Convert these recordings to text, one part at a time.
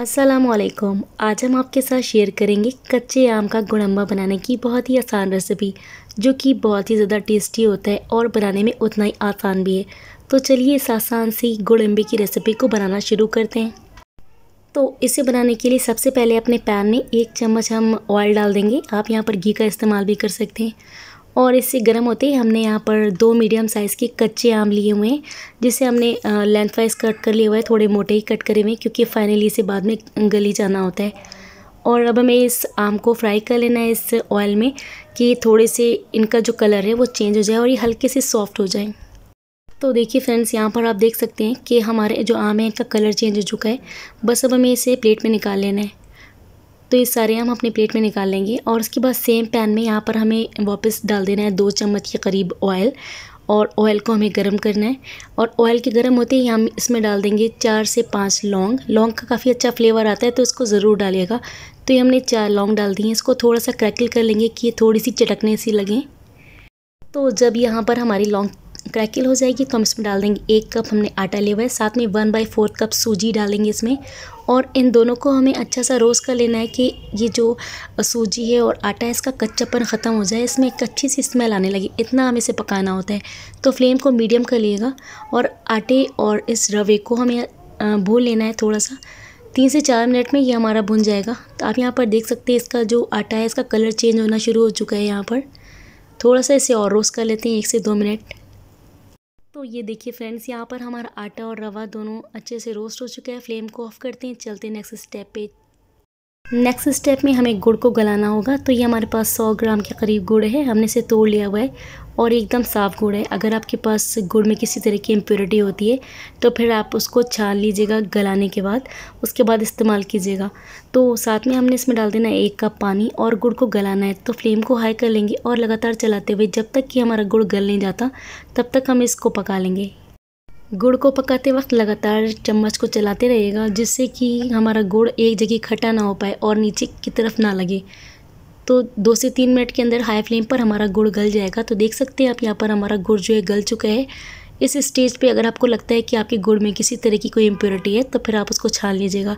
असलम आज हम आपके साथ शेयर करेंगे कच्चे आम का गुड़म्बा बनाने की बहुत ही आसान रेसिपी जो कि बहुत ही ज़्यादा टेस्टी होता है और बनाने में उतना ही आसान भी है तो चलिए इस आसान सी गुड़म्बे की रेसिपी को बनाना शुरू करते हैं तो इसे बनाने के लिए सबसे पहले अपने पैन में एक चम्मच हम ऑयल डाल देंगे आप यहाँ पर घी का इस्तेमाल भी कर सकते हैं और इससे गर्म होते ही हमने यहाँ पर दो मीडियम साइज़ के कच्चे आम लिए हुए हैं जिसे हमने लेंथ वाइज कट कर लिए हुए हैं थोड़े मोटे ही कट करे हुए हैं क्योंकि फाइनली इसे बाद में गली जाना होता है और अब हमें इस आम को फ्राई कर लेना है इस ऑयल में कि थोड़े से इनका जो कलर है वो चेंज हो जाए और ये हल्के से सॉफ्ट हो जाए तो देखिए फ्रेंड्स यहाँ पर आप देख सकते हैं कि हमारे जो आम है इनका कलर चेंज हो चुका है बस अब हमें इसे प्लेट में निकाल लेना है तो ये सारे हम अपने प्लेट में निकाल लेंगे और उसके बाद सेम पैन में यहाँ पर हमें वापस डाल देना है दो चम्मच के करीब ऑयल और ऑयल को हमें गर्म करना है और ऑयल के गर्म होते ही हम इसमें डाल देंगे चार से पाँच लौंग लौंग का काफ़ी अच्छा फ्लेवर आता है तो इसको ज़रूर डालिएगा तो ये हमने चार लौंग डाल दी हैं इसको थोड़ा सा क्रैकल कर लेंगे कि ये थोड़ी सी चटकने सी लगें तो जब यहाँ पर हमारी लौंग क्रैकल हो जाएगी तो हम इसमें डाल देंगे एक कप हमने आटा लिया हुआ है साथ में वन बाई फोर्थ कप सूजी डालेंगे इसमें और इन दोनों को हमें अच्छा सा रोस्ट कर लेना है कि ये जो सूजी है और आटा है इसका कच्चापन ख़त्म हो जाए इसमें एक अच्छी सी स्मेल आने लगी इतना हमें इसे पकाना होता है तो फ्लेम को मीडियम कर लिएगा और आटे और इस रवे को हमें भून लेना है थोड़ा सा तीन से चार मिनट में ये हमारा भुन जाएगा तो आप यहाँ पर देख सकते हैं इसका जो आटा है इसका कलर चेंज होना शुरू हो चुका है यहाँ पर थोड़ा सा इसे और रोस्ट कर लेते हैं एक से दो मिनट तो ये देखिए फ्रेंड्स यहाँ पर हमारा आटा और रवा दोनों अच्छे से रोस्ट हो चुका है फ्लेम को ऑफ करते हैं चलते हैं नेक्स्ट स्टेप पे नेक्स्ट स्टेप में हमें गुड़ को गलाना होगा तो ये हमारे पास 100 ग्राम के करीब गुड़ है हमने इसे तोड़ लिया हुआ है और एकदम साफ़ गुड़ है अगर आपके पास गुड़ में किसी तरह की इम्प्योरिटी होती है तो फिर आप उसको छान लीजिएगा गलाने के बाद उसके बाद इस्तेमाल कीजिएगा तो साथ में हमने इसमें डाल देना एक कप पानी और गुड़ को गलाना है तो फ्लेम को हाई कर लेंगे और लगातार चलाते हुए जब तक कि हमारा गुड़ गल नहीं जाता तब तक हम इसको पका लेंगे गुड़ को पकाते वक्त लगातार चम्मच को चलाते रहेगा जिससे कि हमारा गुड़ एक जगह खटा ना हो पाए और नीचे की तरफ ना लगे तो दो से तीन मिनट के अंदर हाई फ्लेम पर हमारा गुड़ गल जाएगा तो देख सकते हैं आप यहाँ पर हमारा गुड़ जो है गल चुका है इस स्टेज पे अगर आपको लगता है कि आपके गुड़ में किसी तरह की कोई इम्प्योरिटी है तो फिर आप उसको छान लीजिएगा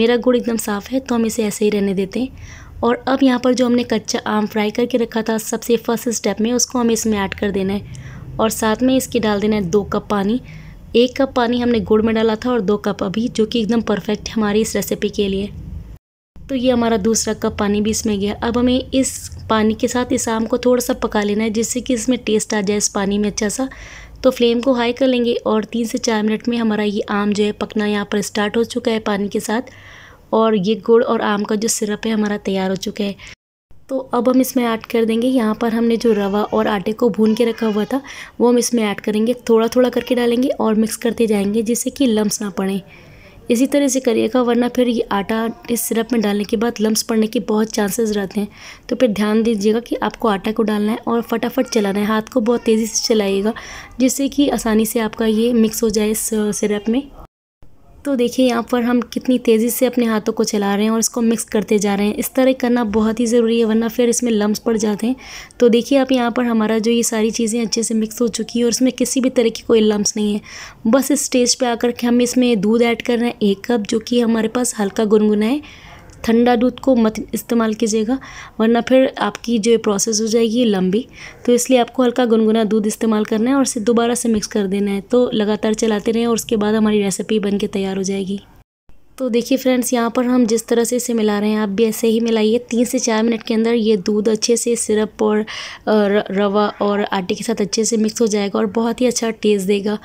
मेरा गुड़ एकदम साफ़ है तो हम इसे ऐसे ही रहने देते हैं और अब यहाँ पर जो हमने कच्चा आम फ्राई करके रखा था सबसे फर्स्ट स्टेप में उसको हमें इसमें ऐड कर देना है और साथ में इसके डाल देना है दो कप पानी एक कप पानी हमने गुड़ में डाला था और दो कप अभी जो कि एकदम परफेक्ट हमारी इस रेसिपी के लिए तो ये हमारा दूसरा कप पानी भी इसमें गया अब हमें इस पानी के साथ इस आम को थोड़ा सा पका लेना है जिससे कि इसमें टेस्ट आ जाए इस पानी में अच्छा सा तो फ्लेम को हाई कर लेंगे और तीन से चार मिनट में हमारा ये आम जो है पकना यहाँ पर स्टार्ट हो चुका है पानी के साथ और ये गुड़ और आम का जो सिरप है हमारा तैयार हो चुका है तो अब हम इसमें ऐड कर देंगे यहाँ पर हमने जो रवा और आटे को भून के रखा हुआ था वो हम इसमें ऐड करेंगे थोड़ा थोड़ा करके डालेंगे और मिक्स करते जाएंगे जिससे कि लम्स ना पड़ें इसी तरह से करिएगा वरना फिर ये आटा इस सिरप में डालने के बाद लम्स पड़ने के बहुत चांसेस रहते हैं तो फिर ध्यान दीजिएगा कि आपको आटा को डालना है और फटाफट चलाना है हाथ को बहुत तेज़ी से चलाइएगा जिससे कि आसानी से आपका ये मिक्स हो जाए इस सिरप में तो देखिए यहाँ पर हम कितनी तेज़ी से अपने हाथों को चला रहे हैं और इसको मिक्स करते जा रहे हैं इस तरह करना बहुत ही ज़रूरी है वरना फिर इसमें लम्ब पड़ जाते हैं तो देखिए आप यहाँ पर हमारा जो ये सारी चीज़ें अच्छे से मिक्स हो चुकी है और इसमें किसी भी तरह की कोई लम्स नहीं है बस इस स्टेज पर आकर के हम इसमें दूध ऐड कर रहे हैं एक कप जो कि हमारे पास हल्का गुनगुना है ठंडा दूध को मत इस्तेमाल कीजिएगा वरना फिर आपकी जो प्रोसेस हो जाएगी लंबी तो इसलिए आपको हल्का गुनगुना दूध इस्तेमाल करना है और इसे दोबारा से मिक्स कर देना है तो लगातार चलाते रहें और उसके बाद हमारी रेसिपी बन के तैयार हो जाएगी तो देखिए फ्रेंड्स यहाँ पर हम जिस तरह से इसे मिला रहे हैं आप भी ऐसे ही मिलाइए तीन से चार मिनट के अंदर ये दूध अच्छे से सिरप और रवा और आटे के साथ अच्छे से मिक्स हो जाएगा और बहुत ही अच्छा टेस्ट देगा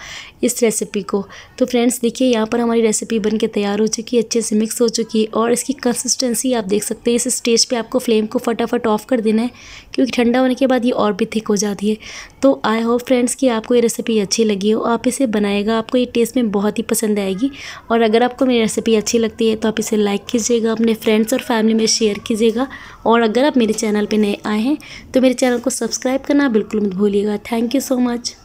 इस रेसिपी को तो फ्रेंड्स देखिए यहाँ पर हमारी रेसिपी बन के तैयार हो चुकी है अच्छे से मिक्स हो चुकी है और इसकी कंसिस्टेंसी आप देख सकते हैं इस स्टेज पर आपको फ्लेम को फटाफट ऑफ कर देना है क्योंकि ठंडा होने के बाद ये और भी थिक हो जाती है तो आई होप फ्रेंड्स कि आपको ये रेसिपी अच्छी लगी हो आप इसे बनाएगा आपको ये टेस्ट में बहुत ही पसंद आएगी और अगर आपको मेरी रेसिपी अच्छी लगती है तो आप इसे लाइक कीजिएगा अपने फ्रेंड्स और फैमिली में शेयर कीजिएगा और अगर आप मेरे चैनल पर नए आए हैं तो मेरे चैनल को सब्सक्राइब करना बिल्कुल मत भूलिएगा थैंक यू सो मच